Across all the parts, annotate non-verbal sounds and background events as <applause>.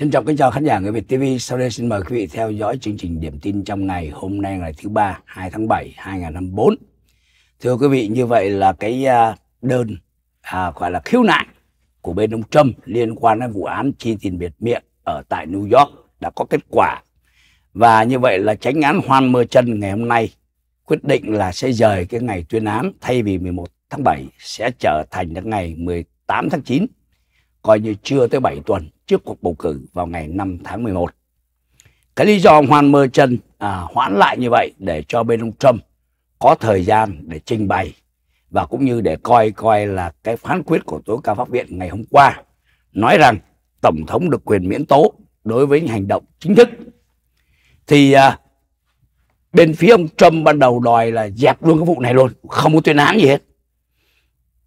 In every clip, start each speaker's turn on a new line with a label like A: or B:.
A: Trân trọng kính chào khán giả người Việt TV. Sau đây xin mời quý vị theo dõi chương trình điểm tin trong ngày hôm nay ngày thứ ba 2 tháng 7 2024. Thưa quý vị, như vậy là cái à, đơn à, gọi là khiếu nại của bên ông Trump liên quan đến vụ án chi tiền biệt miệng ở tại New York đã có kết quả. Và như vậy là tránh án Hoan Mơ Chân ngày hôm nay quyết định là sẽ rời cái ngày tuyên án thay vì 11 tháng 7 sẽ trở thành đến ngày 18 tháng 9 coi như chưa tới 7 tuần trước cuộc bầu cử vào ngày 5 tháng 11. Cái lý do ông Hoan Mơ Chân à, hoãn lại như vậy để cho bên ông Trump có thời gian để trình bày và cũng như để coi coi là cái phán quyết của tối cao pháp viện ngày hôm qua nói rằng tổng thống được quyền miễn tố đối với những hành động chính thức thì à, bên phía ông Trump ban đầu đòi là dẹp luôn cái vụ này luôn không có tuyên án gì hết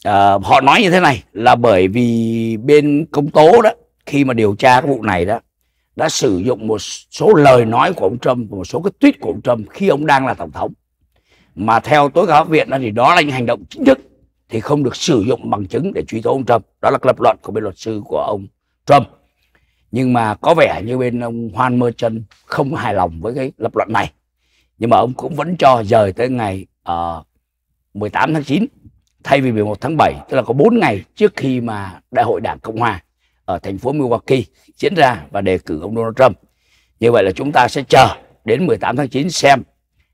A: à, họ nói như thế này là bởi vì bên công tố đó khi mà điều tra cái vụ này đó đã sử dụng một số lời nói của ông Trump và một số cái tweet của ông Trump khi ông đang là tổng thống mà theo tối cao viện đó thì đó là những hành động chính thức thì không được sử dụng bằng chứng để truy tố ông Trump đó là lập luận của bên luật sư của ông Trump nhưng mà có vẻ như bên ông Hoan Mơ Trân không hài lòng với cái lập luận này nhưng mà ông cũng vẫn cho dời tới ngày uh, ờ, 18 tháng 9 thay vì 11 tháng 7 tức là có 4 ngày trước khi mà đại hội Đảng Cộng hòa ở thành phố Milwaukee diễn ra và đề cử ông Donald Trump. Như vậy là chúng ta sẽ chờ đến 18 tháng 9 xem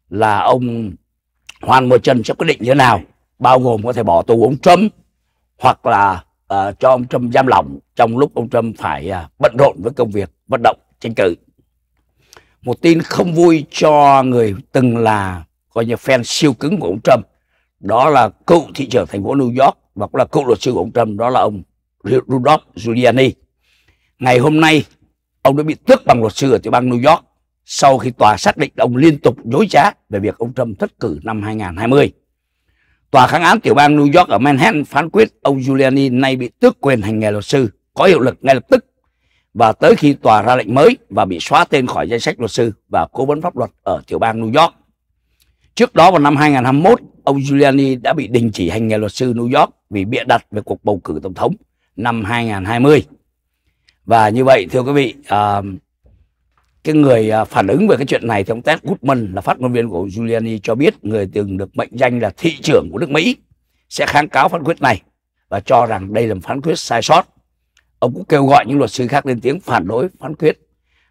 A: là ông Hoan Mô Trân sẽ quyết định như thế nào, bao gồm có thể bỏ tù ông Trump hoặc là uh, cho ông Trump giam lỏng trong lúc ông Trump phải uh, bận rộn với công việc vận động tranh cử. Một tin không vui cho người từng là coi như fan siêu cứng của ông Trump, đó là cựu thị trưởng thành phố New York và cũng là cựu luật sư của ông Trump, đó là ông Rudolph Giuliani. Ngày hôm nay, ông đã bị tước bằng luật sư ở tiểu bang New York sau khi tòa xác định ông liên tục dối trá về việc ông Trump thất cử năm 2020. Tòa kháng án tiểu bang New York ở Manhattan phán quyết ông Giuliani nay bị tước quyền hành nghề luật sư, có hiệu lực ngay lập tức và tới khi tòa ra lệnh mới và bị xóa tên khỏi danh sách luật sư và cố vấn pháp luật ở tiểu bang New York. Trước đó vào năm 2021, ông Giuliani đã bị đình chỉ hành nghề luật sư New York vì bịa đặt về cuộc bầu cử tổng thống năm 2020 và như vậy thưa quý vị à, cái người à, phản ứng về cái chuyện này thì ông Ted Goodman là phát ngôn viên của Giuliani cho biết người từng được mệnh danh là thị trưởng của nước Mỹ sẽ kháng cáo phán quyết này và cho rằng đây là một phán quyết sai sót. Ông cũng kêu gọi những luật sư khác lên tiếng phản đối phán quyết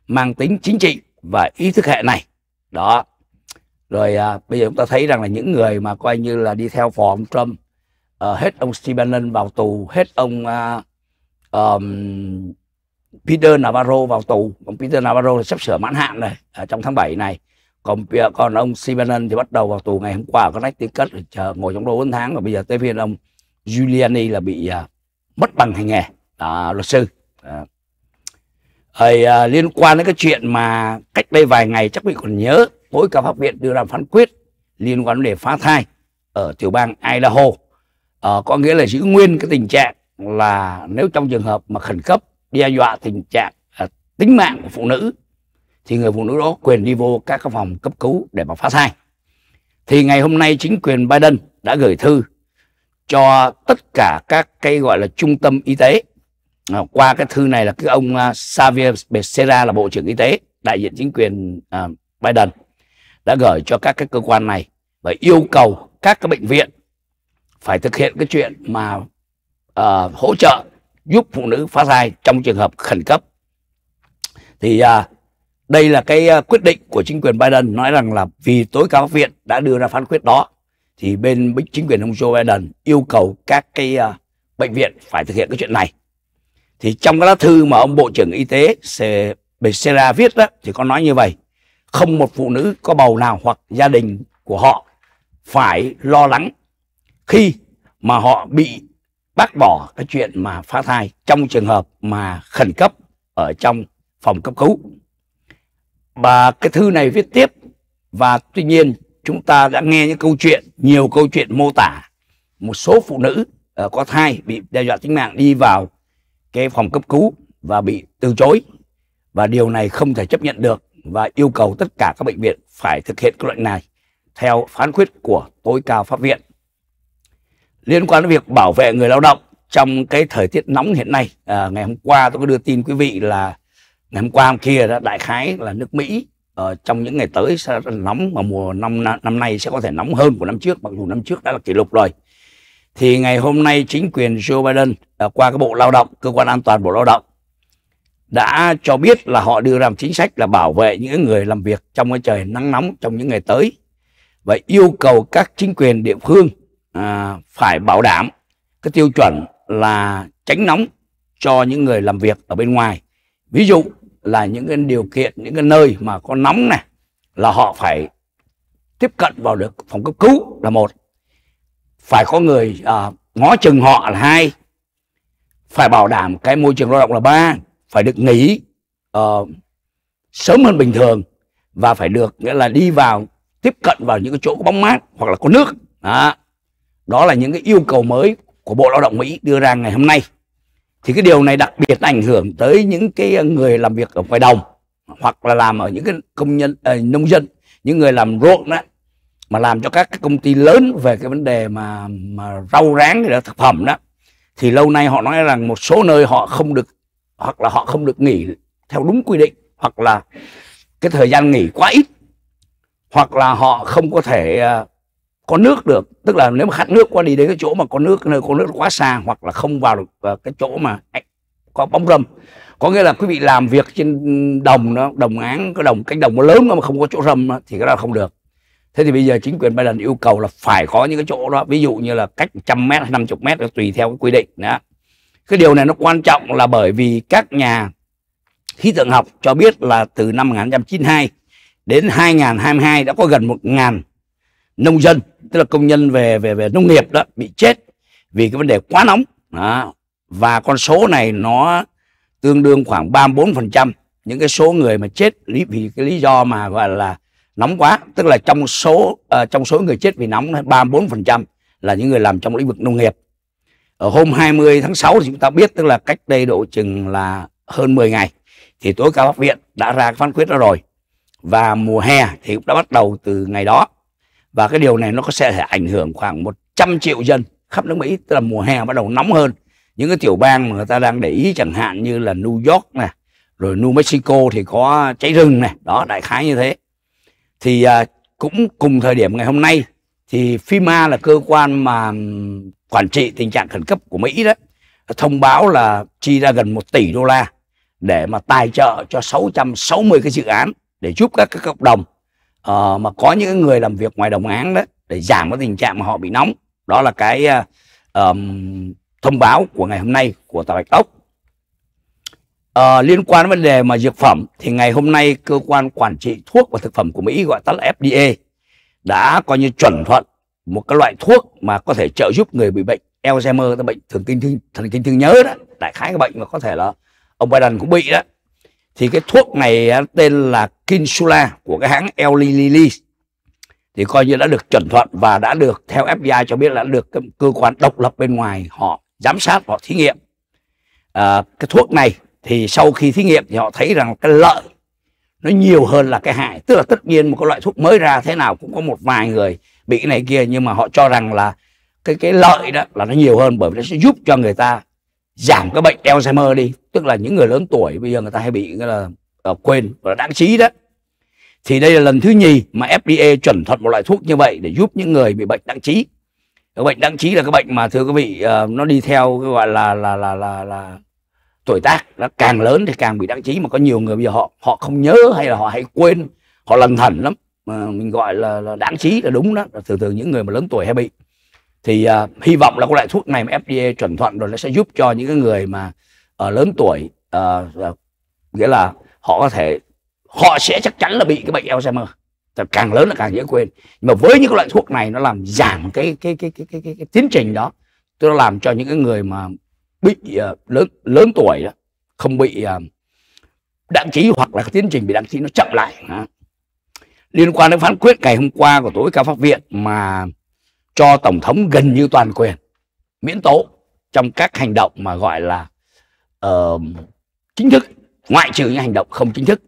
A: mang tính chính trị và ý thức hệ này. Đó. Rồi à, bây giờ chúng ta thấy rằng là những người mà coi như là đi theo phò ông Trump uh, hết ông Steve Bannon vào tù hết ông uh, um, Peter Navarro vào tù ông Peter Navarro sắp sửa mãn hạn này uh, trong tháng 7 này còn à, còn ông Steve Bannon thì bắt đầu vào tù ngày hôm qua ở các nách chờ ngồi trong tù 4 tháng và bây giờ tới phiên ông Giuliani là bị uh, mất bằng hành nghề uh, luật sư uh, Thời liên quan đến cái chuyện mà cách đây vài ngày chắc quý còn nhớ mỗi cả pháp viện đưa ra phán quyết liên quan đến đề phá thai ở tiểu bang Idaho ờ, có nghĩa là giữ nguyên cái tình trạng là nếu trong trường hợp mà khẩn cấp đe dọa tình trạng à, tính mạng của phụ nữ thì người phụ nữ đó quyền đi vô các phòng cấp cứu để mà phá thai thì ngày hôm nay chính quyền Biden đã gửi thư cho tất cả các cái gọi là trung tâm y tế à, qua cái thư này là cái ông uh, Xavier Becerra là bộ trưởng y tế đại diện chính quyền uh, Biden đã gửi cho các cái cơ quan này và yêu cầu các cái bệnh viện phải thực hiện cái chuyện mà uh, hỗ trợ giúp phụ nữ phá thai trong trường hợp khẩn cấp thì uh, đây là cái uh, quyết định của chính quyền Biden nói rằng là vì tối cao pháp viện đã đưa ra phán quyết đó thì bên chính quyền ông Joe Biden yêu cầu các cái uh, bệnh viện phải thực hiện cái chuyện này thì trong cái lá thư mà ông bộ trưởng y tế Becerra viết đó thì có nói như vậy không một phụ nữ có bầu nào hoặc gia đình của họ phải lo lắng khi mà họ bị bác bỏ cái chuyện mà phá thai trong trường hợp mà khẩn cấp ở trong phòng cấp cứu. Và cái thư này viết tiếp và tuy nhiên chúng ta đã nghe những câu chuyện, nhiều câu chuyện mô tả một số phụ nữ ờ, có thai bị đe dọa tính mạng đi vào cái phòng cấp cứu và bị từ chối và điều này không thể chấp nhận được và yêu cầu tất cả các bệnh viện phải thực hiện cái lệnh này theo phán quyết của tối cao pháp viện liên quan đến việc bảo vệ người lao động trong cái thời tiết nóng hiện nay à, ngày hôm qua tôi có đưa tin quý vị là ngày hôm qua hôm kia đã đại khái là nước Mỹ ở ờ, trong những ngày tới sẽ nóng mà mùa năm năm nay sẽ có thể nóng hơn của năm trước mặc dù năm trước đã là kỷ lục rồi thì ngày hôm nay chính quyền Joe Biden à, qua cái bộ lao động cơ quan an toàn bộ lao động đã cho biết là họ đưa ra một chính sách là bảo vệ những người làm việc trong cái trời nắng nóng trong những ngày tới và yêu cầu các chính quyền địa phương à, phải bảo đảm cái tiêu chuẩn là tránh nóng cho những người làm việc ở bên ngoài ví dụ là những cái điều kiện những cái nơi mà có nóng này là họ phải tiếp cận vào được phòng cấp cứu là một phải có người à, ngó chừng họ là hai phải bảo đảm cái môi trường lao động là ba phải được nghỉ uh, sớm hơn bình thường và phải được nghĩa là đi vào tiếp cận vào những cái chỗ có bóng mát hoặc là có nước đó đó là những cái yêu cầu mới của Bộ Lao động Mỹ đưa ra ngày hôm nay thì cái điều này đặc biệt ảnh hưởng tới những cái người làm việc ở ngoài đồng hoặc là làm ở những cái công nhân à, nông dân những người làm ruộng đó mà làm cho các công ty lớn về cái vấn đề mà mà rau ráng thì là thực phẩm đó thì lâu nay họ nói rằng một số nơi họ không được hoặc là họ không được nghỉ theo đúng quy định hoặc là cái thời gian nghỉ quá ít hoặc là họ không có thể à, có nước được tức là nếu mà khát nước qua đi đến cái chỗ mà có nước nơi có nước quá xa hoặc là không vào được ờ, cái chỗ mà có bóng râm có nghĩa là quý vị làm việc trên đồng đó đồng áng cái đồng cánh đồng nó lớn mà không có chỗ râm đó, thì cái đó không được thế thì bây giờ chính quyền Biden yêu cầu là phải có những cái chỗ đó ví dụ như là cách trăm mét hay năm chục mét tùy theo cái quy định đó cái điều này nó quan trọng là bởi vì các nhà khí tượng học cho biết là từ năm 1992 đến 2022 đã có gần 1.000 nông dân tức là công nhân về về về nông nghiệp đó bị chết vì cái vấn đề quá nóng đó. và con số này nó tương đương khoảng 34% những cái số người mà chết lý vì cái lý do mà gọi là nóng quá tức là trong số uh, trong số người chết vì nóng 34% là những người làm trong lĩnh vực nông nghiệp ở hôm 20 tháng 6 thì chúng ta biết tức là cách đây độ chừng là hơn 10 ngày thì tối cao pháp viện đã ra phán quyết đó rồi và mùa hè thì cũng đã bắt đầu từ ngày đó và cái điều này nó có sẽ ảnh hưởng khoảng 100 triệu dân khắp nước Mỹ tức là mùa hè bắt đầu nóng hơn những cái tiểu bang mà người ta đang để ý chẳng hạn như là New York này rồi New Mexico thì có cháy rừng này đó đại khái như thế thì à, cũng cùng thời điểm ngày hôm nay thì FEMA là cơ quan mà quản trị tình trạng khẩn cấp của Mỹ đó thông báo là chi ra gần 1 tỷ đô la để mà tài trợ cho 660 cái dự án để giúp các cái cộng đồng uh, mà có những người làm việc ngoài đồng án đó để giảm cái tình trạng mà họ bị nóng đó là cái uh, um, thông báo của ngày hôm nay của tòa bạch ốc uh, ờ, liên quan đến vấn đề mà dược phẩm thì ngày hôm nay cơ quan quản trị thuốc và thực phẩm của mỹ gọi tắt là fda đã coi như chuẩn thuận một cái loại thuốc mà có thể trợ giúp người bị bệnh Alzheimer, bệnh thường kinh thương, thần kinh thương nhớ đó, đại khái cái bệnh mà có thể là ông Biden cũng bị đó thì cái thuốc này tên là Kinsula của cái hãng Eli Lilly thì coi như đã được chuẩn thuận và đã được theo FBI cho biết là đã được cơ quan độc lập bên ngoài họ giám sát họ thí nghiệm à, cái thuốc này thì sau khi thí nghiệm thì họ thấy rằng cái lợi nó nhiều hơn là cái hại tức là tất nhiên một cái loại thuốc mới ra thế nào cũng có một vài người bị cái này kia nhưng mà họ cho rằng là cái cái lợi đó là nó nhiều hơn bởi vì nó sẽ giúp cho người ta giảm cái bệnh Alzheimer đi tức là những người lớn tuổi bây giờ người ta hay bị là uh, quên và đáng trí đó thì đây là lần thứ nhì mà FDA chuẩn thuận một loại thuốc như vậy để giúp những người bị bệnh đáng trí cái bệnh đáng trí là cái bệnh mà thưa quý vị uh, nó đi theo cái gọi là là là là là tuổi tác nó càng lớn thì càng bị đáng trí mà có nhiều người bây giờ họ họ không nhớ hay là họ hay quên họ lần thần lắm mà mình gọi là, là đáng trí là đúng đó là thường thường những người mà lớn tuổi hay bị thì uh, hy vọng là cái loại thuốc này mà FDA chuẩn thuận rồi nó sẽ giúp cho những cái người mà uh, lớn tuổi uh, nghĩa là họ có thể họ sẽ chắc chắn là bị cái bệnh Alzheimer càng lớn là càng dễ quên nhưng mà với những cái loại thuốc này nó làm giảm cái cái cái cái cái, cái, cái tiến trình đó nó làm cho những cái người mà bị uh, lớn lớn tuổi đó không bị uh, đăng ký hoặc là cái tiến trình bị đăng ký nó chậm lại đó. liên quan đến phán quyết ngày hôm qua của tối cao pháp viện mà cho tổng thống gần như toàn quyền miễn tố trong các hành động mà gọi là uh, chính thức ngoại trừ những hành động không chính thức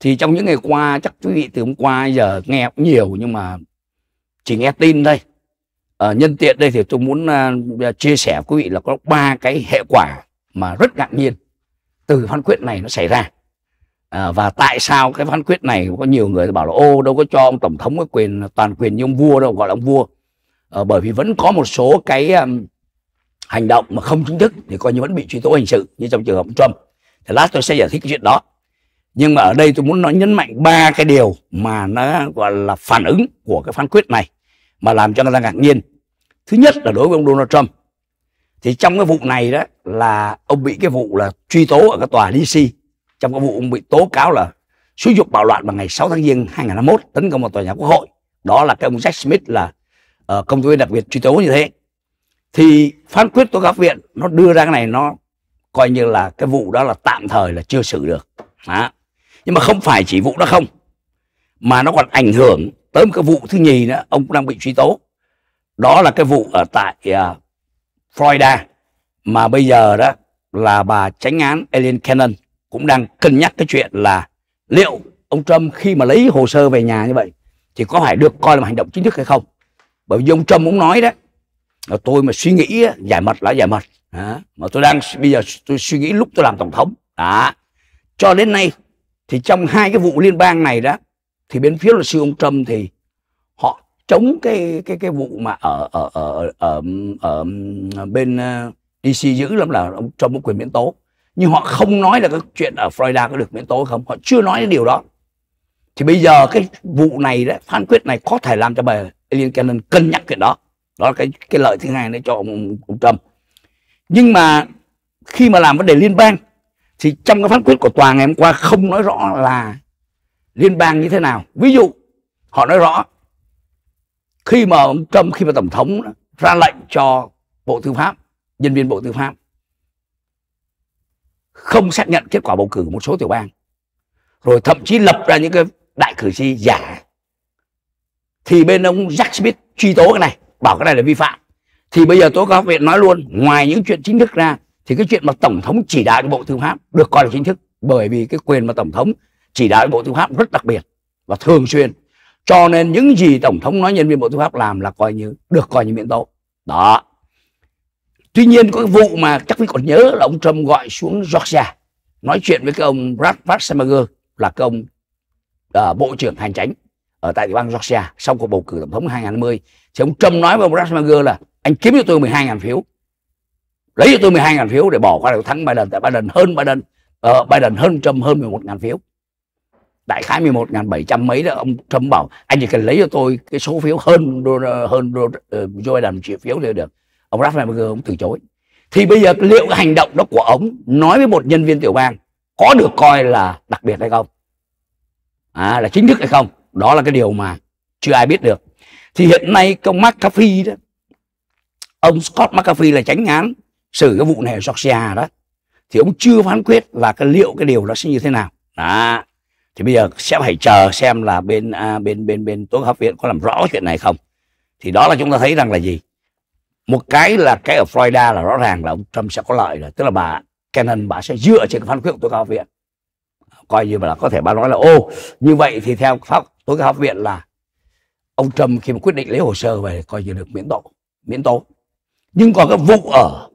A: thì trong những ngày qua chắc quý vị từ hôm qua giờ nghe cũng nhiều nhưng mà chỉ nghe tin đây uh, ờ, nhân tiện đây thì tôi muốn uh, chia sẻ với quý vị là có ba cái hệ quả mà rất ngạc nhiên từ phán quyết này nó xảy ra À, và tại sao cái phán quyết này có nhiều người bảo là ô đâu có cho ông tổng thống cái quyền toàn quyền như ông vua đâu gọi là ông vua Ờ, bởi vì vẫn có một số cái um, hành động mà không chính thức thì coi như vẫn bị truy tố hình sự như trong trường hợp Trump thì lát tôi sẽ giải thích cái chuyện đó nhưng mà ở đây tôi muốn nói nhấn mạnh ba cái điều mà nó gọi là phản ứng của cái phán quyết này mà làm cho người ta ngạc nhiên thứ nhất là đối với ông Donald Trump thì trong cái vụ này đó là ông bị cái vụ là truy tố ở cái tòa DC trong cái vụ ông bị tố cáo là xúi dục bạo loạn vào ngày 6 tháng giêng 2021 tấn công vào tòa nhà quốc hội đó là cái ông Jack Smith là uh, công tố đặc biệt truy tố như thế thì phán quyết của các viện nó đưa ra cái này nó coi như là cái vụ đó là tạm thời là chưa xử được đó. nhưng mà không phải chỉ vụ đó không mà nó còn ảnh hưởng tới một cái vụ thứ nhì nữa ông cũng đang bị truy tố đó là cái vụ ở tại uh, Florida mà bây giờ đó là bà tránh án Ellen Cannon cũng đang cân nhắc cái chuyện là liệu ông Trump khi mà lấy hồ sơ về nhà như vậy thì có phải được coi là một hành động chính thức hay không bởi vì ông trump cũng nói đấy là tôi mà suy nghĩ giải mật là giải mật đó. mà tôi đang bây giờ tôi suy nghĩ lúc tôi làm tổng thống đó cho đến nay thì trong hai cái vụ liên bang này đó thì bên phía luật sư ông trump thì họ chống cái cái cái vụ mà ở ở ở ở, ở bên ờ, dc giữ lắm là ông trump có quyền miễn tố nhưng họ không nói là cái chuyện ở florida có được miễn tố không họ chưa nói cái điều đó thì bây giờ cái vụ này đó phán quyết này có thể làm cho bà Elian Cannon cân nhắc chuyện đó đó là cái cái lợi thứ hai đấy cho ông, ông Trump nhưng mà khi mà làm vấn đề liên bang thì trong cái phán quyết của tòa ngày hôm qua không nói rõ là liên bang như thế nào ví dụ họ nói rõ khi mà ông Trump khi mà tổng thống ra lệnh cho bộ tư pháp nhân viên bộ tư pháp không xác nhận kết quả bầu cử của một số tiểu bang rồi thậm chí lập ra những cái đại cử tri giả thì bên ông Jack Smith truy tố cái này bảo cái này là vi phạm thì bây giờ tôi có viện nói luôn ngoài những chuyện chính thức ra thì cái chuyện mà tổng thống chỉ đạo bộ tư pháp được coi là chính thức bởi vì cái quyền mà tổng thống chỉ đạo bộ tư pháp rất đặc biệt và thường xuyên cho nên những gì tổng thống nói nhân viên bộ tư pháp làm là coi như được coi như miễn tố đó tuy nhiên có cái vụ mà chắc quý còn nhớ là ông trump gọi xuống georgia nói chuyện với cái ông brad schwarzenegger là cái ông uh, bộ trưởng hành tránh ở tại tiểu bang Georgia sau cuộc bầu cử tổng thống 2020 thì ông Trump nói với ông Ratzinger là anh kiếm cho tôi 12.000 phiếu lấy cho tôi 12.000 phiếu để bỏ qua được thắng Biden tại Biden hơn Biden uh, Biden hơn Trump hơn 11.000 phiếu đại khái 11.700 mấy đó ông Trump bảo anh chỉ cần lấy cho tôi cái số phiếu hơn hơn ờ, Joe Biden triệu phiếu thì được ông Ratzinger ông từ chối thì bây giờ liệu cái hành động đó của ông nói với một nhân viên tiểu bang có được coi là đặc biệt hay không à, là chính thức hay không đó là cái điều mà chưa ai biết được thì hiện nay công McAfee đó ông Scott McAfee là tránh án xử cái vụ này ở Georgia đó thì ông chưa phán quyết là cái liệu cái điều đó sẽ như thế nào đó thì bây giờ sẽ phải chờ xem là bên à, bên bên bên tố hợp viện có làm rõ chuyện này không thì đó là chúng ta thấy rằng là gì một cái là cái ở Florida là rõ ràng là ông Trump sẽ có lợi rồi tức là bà Cannon bà sẽ dựa trên cái phán quyết của tố cáo viện coi như là có thể bà nói là ô như vậy thì theo pháp tối cao viện là ông trump khi mà quyết định lấy hồ sơ về coi như được miễn tội miễn tố nhưng còn cái vụ ở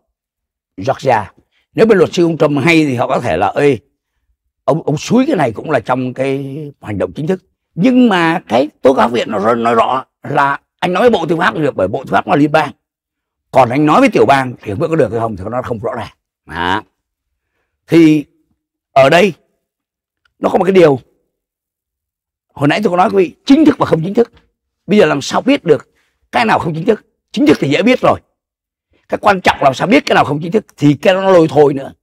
A: georgia nếu bên luật sư ông trump hay thì họ có thể là ơi ông ông suối cái này cũng là trong cái hành động chính thức nhưng mà cái tố cáo viện nó nói, nói rõ là anh nói với bộ tư pháp được bởi bộ tư pháp là liên bang còn anh nói với tiểu bang thì không biết có được hay không thì nó không rõ ràng à. thì ở đây nó có một cái điều hồi nãy tôi có nói quý vị chính thức và không chính thức bây giờ làm sao biết được cái nào không chính thức chính thức thì dễ biết rồi cái quan trọng làm sao biết cái nào không chính thức thì cái nó lôi thôi nữa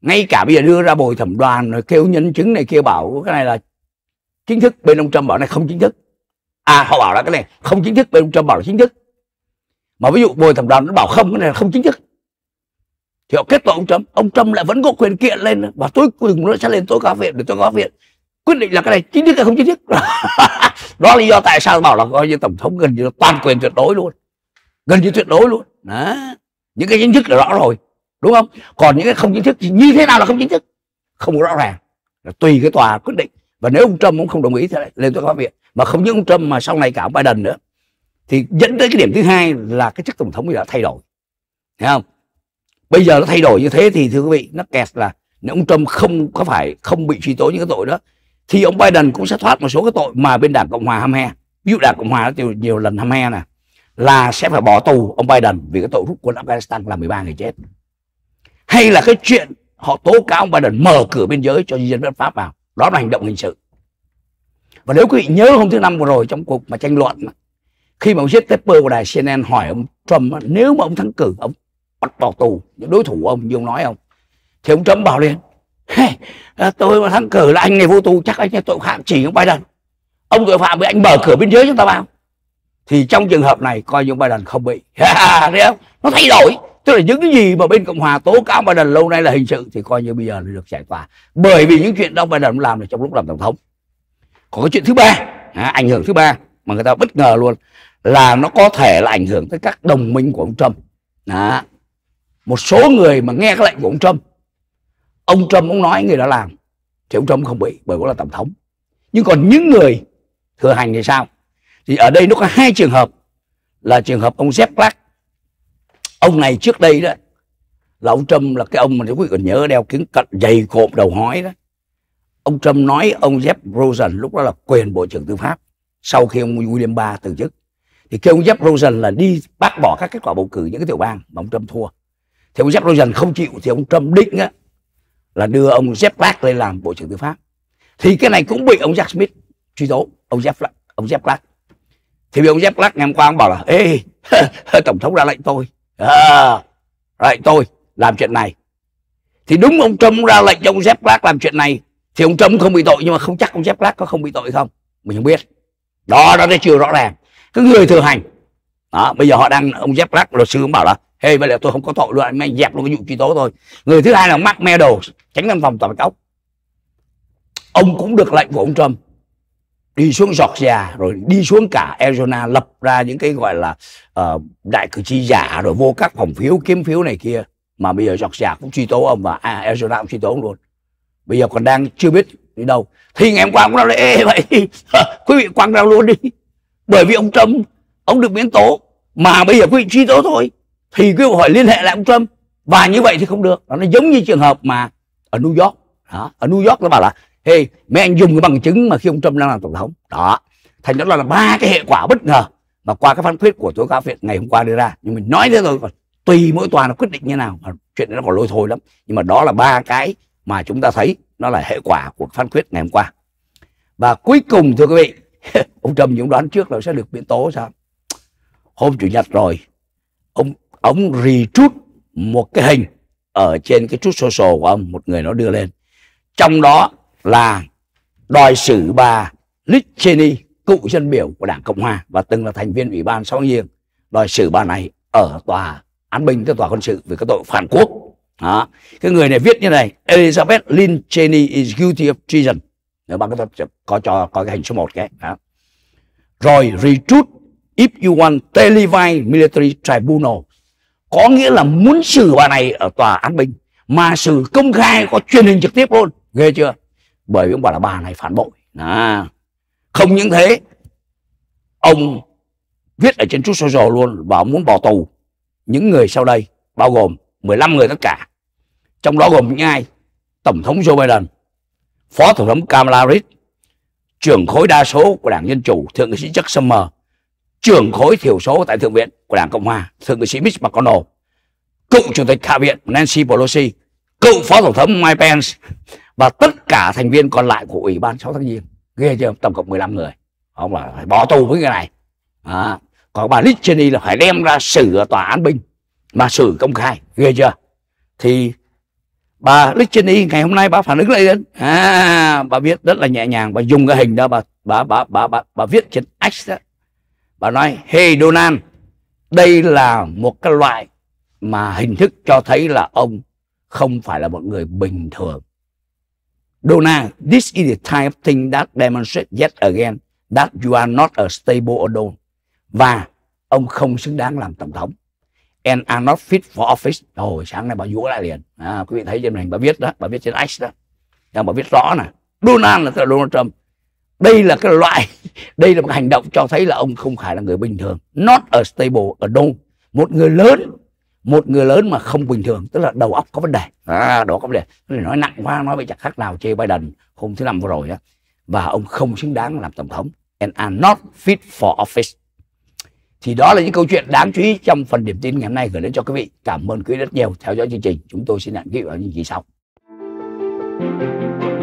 A: ngay cả bây giờ đưa ra bồi thẩm đoàn rồi kêu nhân chứng này kêu bảo cái này là chính thức bên ông trump bảo này không chính thức à họ bảo là cái này không chính thức bên ông trump bảo là chính thức mà ví dụ bồi thẩm đoàn nó bảo không cái này là không chính thức thì họ kết tội ông trump ông trump lại vẫn có quyền kiện lên và cuối cùng nó sẽ lên tối cao viện để tối cao viện quyết định là cái này chính thức hay không chính thức <laughs> đó là lý do tại sao bảo là coi như tổng thống gần như toàn quyền tuyệt đối luôn gần như tuyệt đối luôn đó những cái chính thức là rõ rồi đúng không còn những cái không chính thức thì như thế nào là không chính thức không rõ ràng là tùy cái tòa quyết định và nếu ông trump cũng không đồng ý thì lại lên tối cao viện mà không những ông trump mà sau này cả ông biden nữa thì dẫn tới cái điểm thứ hai là cái chức tổng thống bây giờ thay đổi thấy không bây giờ nó thay đổi như thế thì thưa quý vị nó kẹt là nếu ông Trump không có phải không bị truy tố những cái tội đó thì ông Biden cũng sẽ thoát một số cái tội mà bên đảng Cộng hòa ham he ví dụ đảng Cộng hòa nhiều, nhiều lần ham he này là sẽ phải bỏ tù ông Biden vì cái tội rút quân Afghanistan là 13 người chết hay là cái chuyện họ tố cáo ông Biden mở cửa biên giới cho dân bất pháp vào đó là hành động hình sự và nếu quý vị nhớ hôm thứ năm vừa rồi trong cuộc mà tranh luận mà, khi mà ông giết Tepper của đài CNN hỏi ông Trump nếu mà ông thắng cử ông bắt vào tù những đối thủ ông như ông nói ông thì ông trump bảo liền hey, à, tôi mà thắng cử là anh này vô tù chắc anh này tội phạm chỉ ông biden ông tội phạm bị anh mở cửa biên giới chúng ta vào thì trong trường hợp này coi như ông biden không bị <laughs> thấy không nó thay đổi tức là những cái gì mà bên cộng hòa tố cáo biden lâu nay là hình sự thì coi như bây giờ là được giải tỏa bởi vì những chuyện đó biden làm là trong lúc làm tổng thống có cái chuyện thứ ba à, ảnh hưởng thứ ba mà người ta bất ngờ luôn là nó có thể là ảnh hưởng tới các đồng minh của ông trump đó một số người mà nghe cái lệnh của ông Trump ông Trump ông nói người đã làm thì ông Trump không bị bởi ông là tổng thống nhưng còn những người thừa hành thì sao thì ở đây nó có hai trường hợp là trường hợp ông Jeff Clark ông này trước đây đó là ông Trump là cái ông mà quý vị còn nhớ đeo kính cận dày cộm đầu hói đó ông Trump nói ông Jeff Rosen lúc đó là quyền bộ trưởng tư pháp sau khi ông William Barr từ chức thì kêu ông Jeff Rosen là đi bác bỏ các kết quả bầu cử những cái tiểu bang mà ông Trump thua thì ông Jeff Rosen không chịu thì ông Trump định á, là đưa ông Jeff Clark lên làm bộ trưởng tư pháp thì cái này cũng bị ông Jack Smith truy tố ông Jeff Clark, ông Jeff Clark thì bị ông Jeff Clark ngày hôm qua ông bảo là ê <laughs> tổng thống ra lệnh tôi à, lệnh tôi làm chuyện này thì đúng ông Trump ra lệnh cho ông Jeff Clark làm chuyện này thì ông Trump không bị tội nhưng mà không chắc ông Jeff Clark có không bị tội không mình không biết đó đó nó chưa rõ ràng cái người thừa hành đó bây giờ họ đang ông Jeff Clark luật sư cũng bảo là hề với lại tôi không có tội luôn anh dẹp luôn cái vụ truy tố thôi người thứ hai là Mark Meadows tránh văn phòng tòa bạch ốc ông cũng được lệnh của ông Trump đi xuống Georgia rồi đi xuống cả Arizona lập ra những cái gọi là uh, đại cử tri giả rồi vô các phòng phiếu kiếm phiếu này kia mà bây giờ Georgia cũng truy tố ông và à, Arizona cũng truy tố ông luôn bây giờ còn đang chưa biết đi đâu thì ngày hôm qua cũng nói ê vậy <laughs> quý vị quăng ra luôn đi bởi vì ông Trump ông được miễn tố mà bây giờ quý vị truy tố thôi thì quý hội liên hệ lại ông Trump và như vậy thì không được nó giống như trường hợp mà ở New York đó. ở New York nó bảo là hey mấy anh dùng cái bằng chứng mà khi ông Trump đang làm tổng thống đó thành đó là ba cái hệ quả bất ngờ mà qua cái phán quyết của tối cao viện ngày hôm qua đưa ra nhưng mình nói thế rồi tùy mỗi tòa nó quyết định như nào mà chuyện này nó còn lôi thôi lắm nhưng mà đó là ba cái mà chúng ta thấy nó là hệ quả của phán quyết ngày hôm qua và cuối cùng thưa quý vị <laughs> ông trump cũng đoán trước là sẽ được miễn tố sao hôm chủ nhật rồi ông ông retweet một cái hình ở trên cái chút social của ông một người nó đưa lên trong đó là đòi xử bà Liz Cheney cựu dân biểu của đảng cộng hòa và từng là thành viên ủy ban sau nhiên đòi xử bà này ở tòa án binh tức tòa quân sự về các tội phản quốc đó. cái người này viết như này Elizabeth Lynn Cheney is guilty of treason nếu bạn có có cho có cái hình số 1 cái đó. rồi retreat if you want televised military tribunal có nghĩa là muốn xử bà này ở tòa án bình mà xử công khai có truyền hình trực tiếp luôn ghê chưa bởi vì ông bảo là bà này phản bội à. không những thế ông viết ở trên chút social luôn bảo muốn bỏ tù những người sau đây bao gồm 15 người tất cả trong đó gồm những ai tổng thống Joe Biden phó tổng thống Kamala Harris trưởng khối đa số của đảng dân chủ thượng nghị sĩ Chuck summer trưởng khối thiểu số tại thượng viện của đảng cộng hòa thượng nghị sĩ mitch mcconnell cựu chủ tịch hạ viện nancy pelosi cựu phó tổng thống mike pence và tất cả thành viên còn lại của ủy ban 6 tháng giêng ghê chưa tổng cộng 15 người ông là phải bỏ tù với người này à, còn bà Liz Cheney là phải đem ra xử ở tòa án binh mà xử công khai ghê chưa thì bà Liz Cheney ngày hôm nay bà phản ứng lại đến à, bà viết rất là nhẹ nhàng bà dùng cái hình đó bà bà bà bà bà, bà viết trên X đó và nói hey Donald đây là một cái loại mà hình thức cho thấy là ông không phải là một người bình thường. Donald, this is the type of thing that demonstrates yet again that you are not a stable adult. Và ông không xứng đáng làm tổng thống. And are not fit for office. Hồi oh, sáng nay bà vũa lại liền. À, quý vị thấy trên màn hình bà viết đó, bà viết trên X đó. Nhưng bà viết rõ nè. Donald là Donald Trump đây là cái loại đây là một hành động cho thấy là ông không phải là người bình thường not a stable a đâu, một người lớn một người lớn mà không bình thường tức là đầu óc có vấn đề à, đó có vấn đề nói nặng quá nói bị chặt khác nào chê Biden hôm thứ năm vừa rồi á và ông không xứng đáng làm tổng thống and are not fit for office thì đó là những câu chuyện đáng chú ý trong phần điểm tin ngày hôm nay gửi đến cho quý vị cảm ơn quý vị rất nhiều theo dõi chương trình chúng tôi xin hẹn quý vị vào những kỳ sau